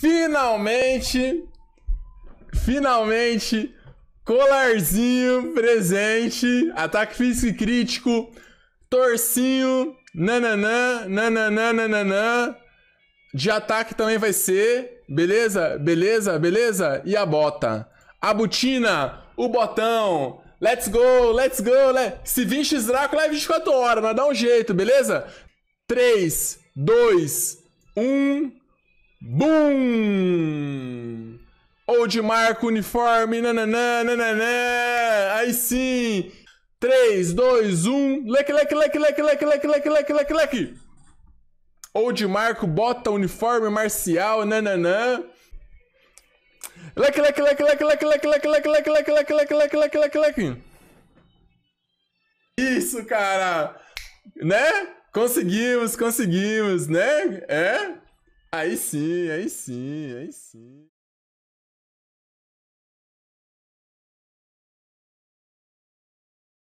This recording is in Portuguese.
Finalmente, finalmente, colarzinho presente, ataque físico e crítico, torcinho, nananã, nananã, nananã, de ataque também vai ser, beleza, beleza, beleza, e a bota, a botina, o botão, let's go, let's go, let... se 20 Drácula é 24 horas, mas dá um jeito, beleza? 3, 2, 1... Bum! Old Marco uniforme, nananã, nananã. Aí sim! 3, 2, 1. Leque, leque, leque, leque, leque, leque, leque, leque, leque, leque. Old marco bota uniforme marcial, nananã. Leque, leque, leque, leque, leque, leque, leque, leque, leque, leque, leque, leque, leque, leque, leque, leque. Isso, cara! Né? Conseguimos, conseguimos, né? É? Aí sim, aí sim, aí sim.